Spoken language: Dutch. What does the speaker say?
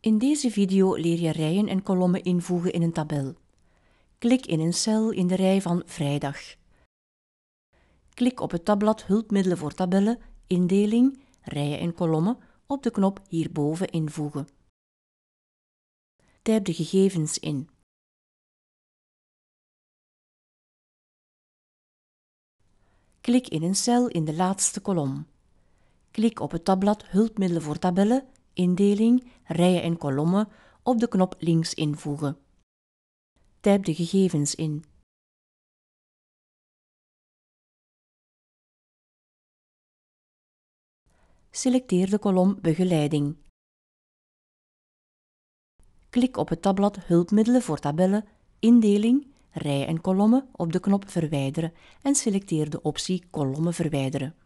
In deze video leer je rijen en kolommen invoegen in een tabel. Klik in een cel in de rij van vrijdag. Klik op het tabblad Hulpmiddelen voor tabellen, Indeling, Rijen en kolommen op de knop hierboven Invoegen. Typ de gegevens in. Klik in een cel in de laatste kolom. Klik op het tabblad Hulpmiddelen voor tabellen, indeling, rijen en kolommen op de knop links invoegen. Typ de gegevens in. Selecteer de kolom Begeleiding. Klik op het tabblad Hulpmiddelen voor tabellen, Indeling, Rijen en kolommen op de knop Verwijderen en selecteer de optie Kolommen verwijderen.